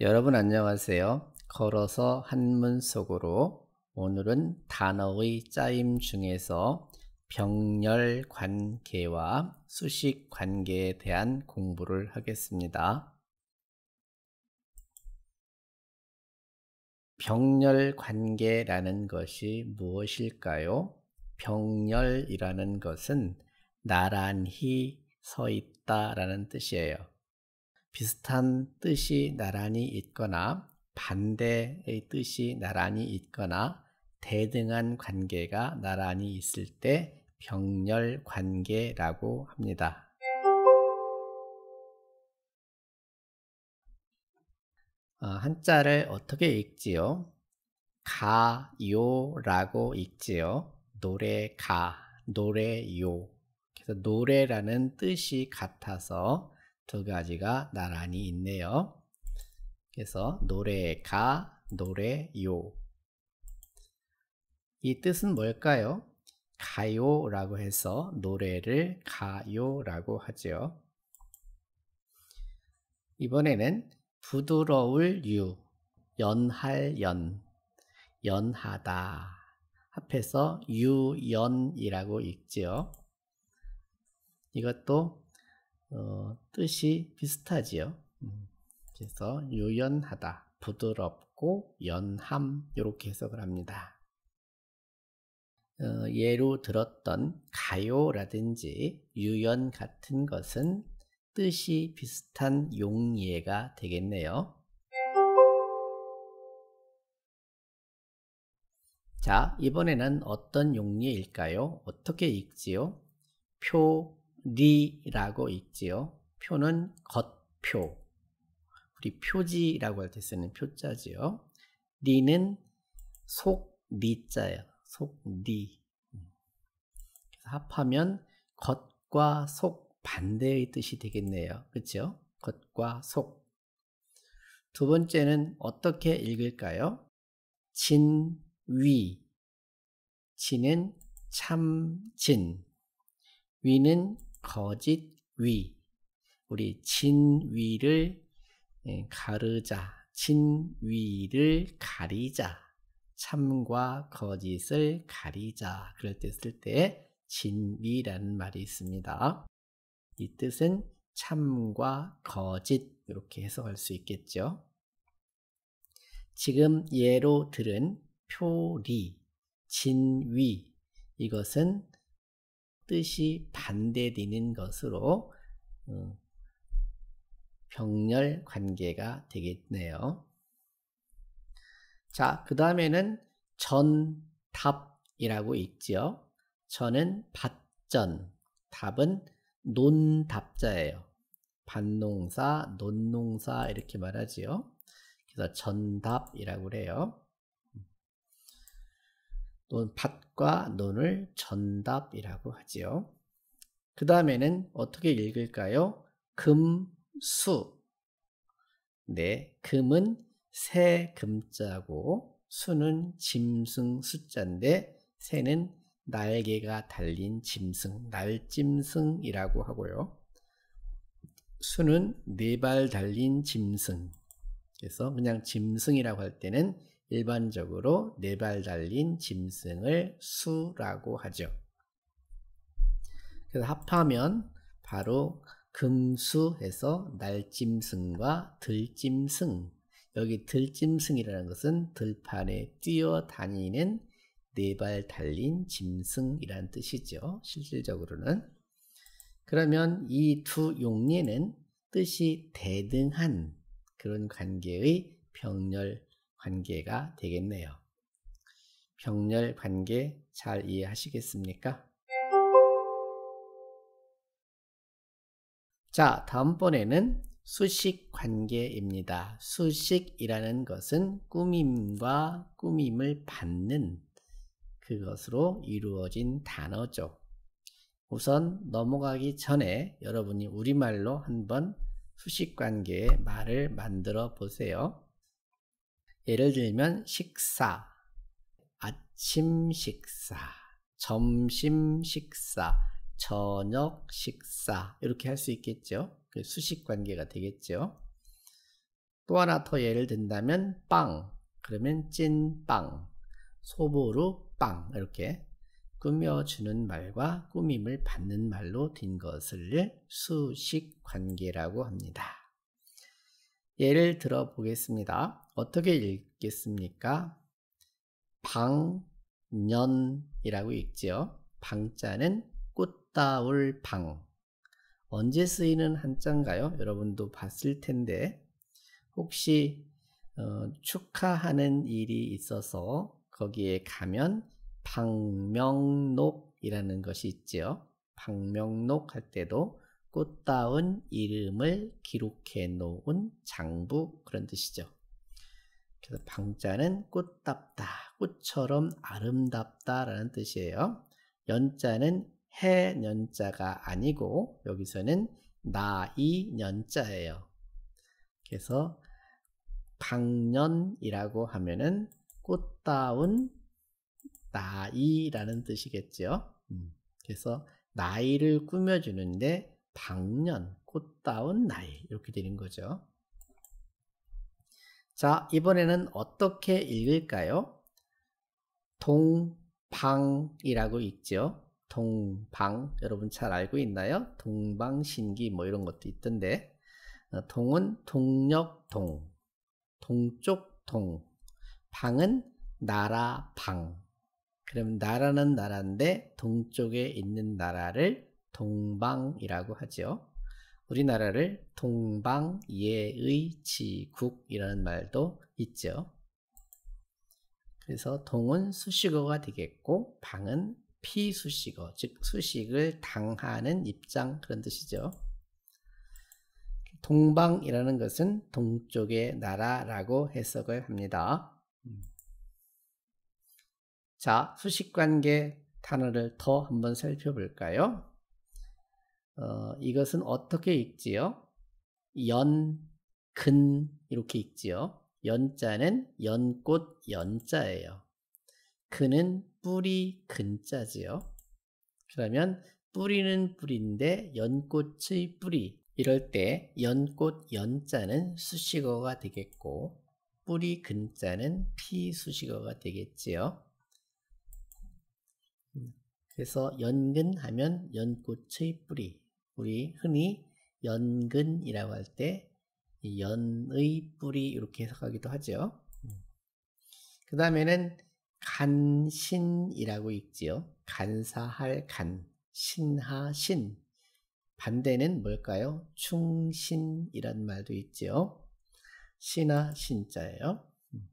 여러분 안녕하세요. 걸어서 한문 속으로 오늘은 단어의 짜임 중에서 병렬 관계와 수식 관계에 대한 공부를 하겠습니다. 병렬 관계라는 것이 무엇일까요? 병렬이라는 것은 나란히 서 있다라는 뜻이에요. 비슷한 뜻이 나란히 있거나 반대의 뜻이 나란히 있거나 대등한 관계가 나란히 있을 때 병렬 관계라고 합니다. 어, 한자를 어떻게 읽지요? 가요라고 읽지요. 노래가, 노래요. 그래서 노래라는 뜻이 같아서 두 가지가 나란히 있네요. 그래서 노래가, 노래요. 이 뜻은 뭘까요? 가요라고 해서 노래를 가요라고 하죠. 이번에는 부드러울 유, 연할 연, 연하다. 합해서 유연이라고 읽지 이것도 어, 뜻이 비슷하지요. 음, 그래서 유연하다 부드럽고 연함 이렇게 해석을 합니다. 어, 예로 들었던 가요라든지 유연 같은 것은 뜻이 비슷한 용예가 되겠네요. 자, 이번에는 어떤 용례일까요? 어떻게 읽지요? 표, 리라고 있지요 표는 겉표. 우리 표지라고 할 때 쓰는 표자지요. 리는 속 리자예요. 속 리. 음. 합하면 겉과 속 반대의 뜻이 되겠네요. 그렇죠? 겉과 속. 두 번째는 어떻게 읽을까요? 진, 위. 진은 참, 진. 위는 거짓 위, 우리 진위를 예, 가르자, 진위를 가리자, 참과 거짓을 가리자. 그럴 때 쓸 때 진위라는 말이 있습니다. 이 뜻은 참과 거짓 이렇게 해석할 수 있겠죠. 지금 예로 들은 표리, 진위 이것은 뜻이 반대되는 것으로 어, 병렬 관계가 되겠네요. 자, 그 다음에는 전답이라고 있지 전은 밭전, 답은 논답자예요. 반농사, 논농사 이렇게 말하지요. 그래서 전답이라고 그래요. 또는 밭과 논을 전답이라고 하지요. 그 다음에는 어떻게 읽을까요? 금, 수. 네, 금은 새 금자고 수는 짐승 숫자인데 새는 날개가 달린 짐승, 날짐승이라고 하고요. 수는 네 발 달린 짐승. 그래서 그냥 짐승이라고 할 때는 일반적으로 네발 달린 짐승을 수라고 하죠. 그래서 합하면 바로 금수해서 날짐승과 들짐승 여기 들짐승이라는 것은 들판에 뛰어다니는 네 발 달린 짐승이란 뜻이죠. 실질적으로는 그러면 이 두 용례는 뜻이 대등한 그런 관계의 병렬 관계가 되겠네요. 병렬 관계 잘 이해하시겠습니까? 자, 다음번에는 수식 관계입니다. 수식이라는 것은 꾸밈과 꾸밈을 받는 그것으로 이루어진 단어죠. 우선 넘어가기 전에 여러분이 우리말로 한번 수식관계의 말을 만들어 보세요. 예를 들면 식사, 아침 식사, 점심 식사, 저녁 식사 이렇게 할 수 있겠죠. 그 수식 관계가 되겠죠. 또 하나 더 예를 든다면 빵 그러면 찐빵 소보루 빵 이렇게 꾸며주는 말과 꾸밈을 받는 말로 된 것을 수식 관계라고 합니다. 예를 들어 보겠습니다. 어떻게 읽겠습니까? 방년이라고 읽지요. 방자는 꽃다울 방. 언제 쓰이는 한자인가요? 여러분도 봤을 텐데 혹시 어, 축하하는 일이 있어서 거기에 가면 방명록이라는 것이 있지요. 방명록 할 때도 꽃다운 이름을 기록해 놓은 장부 그런 뜻이죠. 그래서 방자는 꽃답다, 꽃처럼 아름답다라는 뜻이에요. 연자는 해년자가 아니고 여기서는 나이년자예요. 그래서 방년이라고 하면은 꽃다운 나이라는 뜻이겠죠. 음, 그래서 나이를 꾸며주는데 당년, 꽃다운 나이 이렇게 되는 거죠. 자, 이번에는 어떻게 읽을까요? 동방이라고 읽죠. 동방, 여러분 잘 알고 있나요? 동방신기 뭐 이런 것도 있던데 어, 동은 동력동, 동쪽동, 방은 나라방 그럼 나라는 나라인데 동쪽에 있는 나라를 동방이라고 하죠. 우리나라를 동방 예의 지국이라는 말도 있죠. 그래서 동은 수식어가 되겠고 방은 피수식어, 즉 수식을 당하는 입장 그런 뜻이죠. 동방이라는 것은 동쪽의 나라라고 해석을 합니다. 자, 수식관계 단어를 더 한번 살펴볼까요? 어, 이것은 어떻게 읽지요? 연, 근 이렇게 읽지요. 연자는 연꽃 연자예요. 근은 뿌리 근자지요. 그러면 뿌리는 뿌리인데 연꽃의 뿌리 이럴 때 연꽃 연자는 수식어가 되겠고 뿌리 근자는 피수식어가 되겠지요. 음, 그래서 연근하면 연꽃의 뿌리 우리 흔히 연근이라고 할 때 연의 뿌리 이렇게 해석하기도 하죠. 음. 그 다음에는 간신이라고 읽지요. 간사할 간, 신하 신. 반대는 뭘까요? 충신 이란 말도 있지요. 신하 신자예요. 음.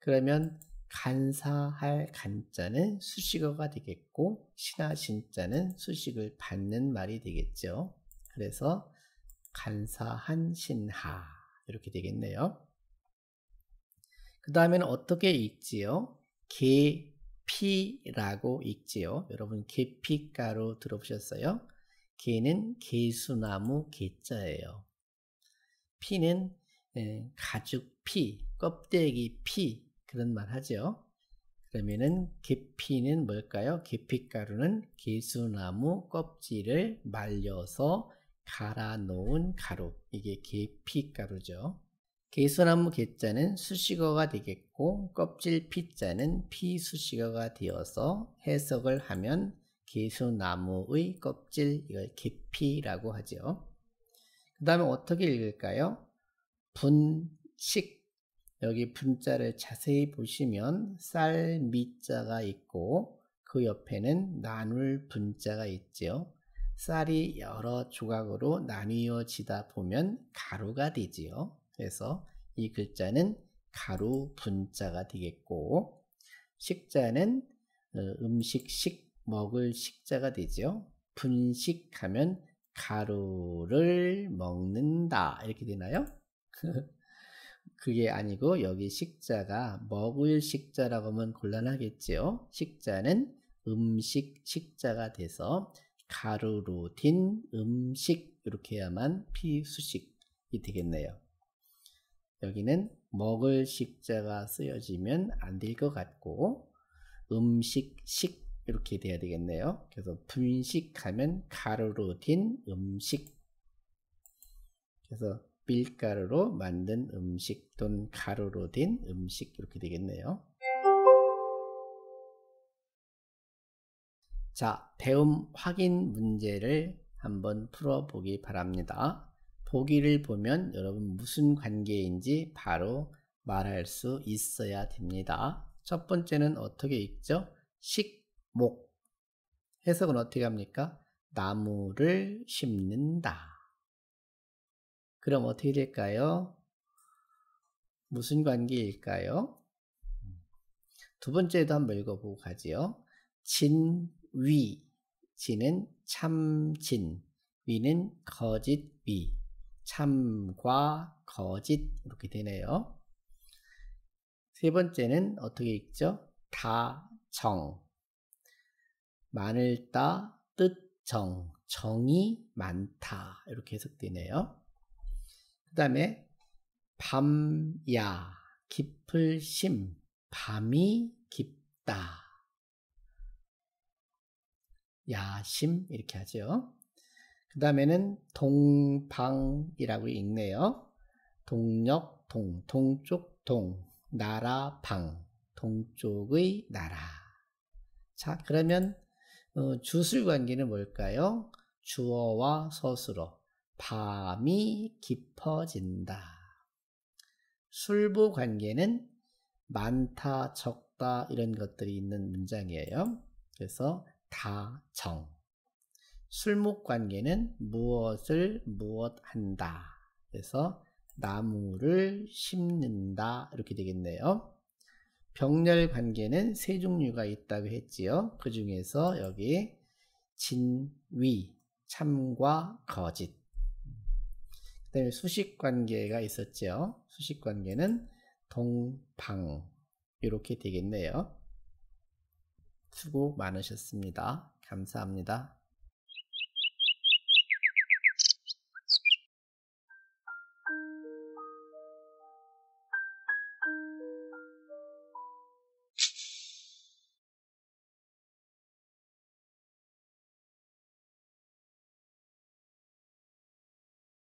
그러면 간사할 간자는 수식어가 되겠고 신하 신자는 수식을 받는 말이 되겠죠. 그래서 간사한 신하 이렇게 되겠네요. 그 다음에는 어떻게 읽지요? 개피라고 읽지요. 여러분 개피가로 들어보셨어요? 개는 개수나무 개자예요. 피는 예, 가죽 피, 껍데기 피 그런 말 하죠. 그러면은 계피는 뭘까요? 계피가루는 개수나무 껍질을 말려서 갈아 놓은 가루. 이게 계피가루죠. 개수나무 개자는 수식어가 되겠고 껍질 피자는 피수식어가 되어서 해석을 하면 개수나무의 껍질 이걸 계피라고 하죠. 그 다음에 어떻게 읽을까요? 분식 여기 분자를 자세히 보시면 쌀밑자가 있고 그 옆에는 나눌 분자가 있지요. 쌀이 여러 조각으로 나뉘어지다 보면 가루가 되지요. 그래서 이 글자는 가루 분자가 되겠고 식자는 어, 음식 식 먹을 식자가 되지요. 분식하면 가루를 먹는다 이렇게 되나요? 그게 아니고 여기 식자가 먹을 식자라고 하면 곤란하겠지요. 식자는 음식 식자가 돼서 가루로 딘 음식 이렇게 해야만 피수식이 되겠네요. 여기는 먹을 식자가 쓰여지면 안 될 것 같고 음식 식 이렇게 돼야 되겠네요. 그래서 분식하면 가루로 딘 음식 그래서 밀가루로 만든 음식 또는 가루로 된 음식 이렇게 되겠네요. 자, 배움 확인 문제를 한번 풀어보기 바랍니다. 보기를 보면 여러분 무슨 관계인지 바로 말할 수 있어야 됩니다. 첫 번째는 어떻게 읽죠? 식목. 해석은 어떻게 합니까? 나무를 심는다. 그럼 어떻게 될까요? 무슨 관계일까요? 두 번째도 한번 읽어보고 가지요. 진, 위. 진은 참진, 위는 거짓 위. 참과 거짓 이렇게 되네요. 세 번째는 어떻게 읽죠? 다, 정. 많을 따, 뜻, 정. 정이 많다. 이렇게 해석되네요. 다음에 밤야 깊을 심 밤이 깊다 야심 이렇게 하죠. 그 다음에는 동방이라고 읽네요. 동력 동 동쪽 동 나라 방 동쪽의 나라 자 그러면 어, 주술 관계는 뭘까요? 주어와 서술어 밤이 깊어진다. 술부 관계는 많다, 적다 이런 것들이 있는 문장이에요. 그래서 다정. 술목 관계는 무엇을 무엇한다. 그래서 나무를 심는다 이렇게 되겠네요. 병렬 관계는 세 종류가 있다고 했지요. 그 중에서 여기 진위, 참과 거짓 그다음에 수식 관계가 있었죠. 수식 관계는 동방 이렇게 되겠네요. 수고 많으셨습니다. 감사합니다.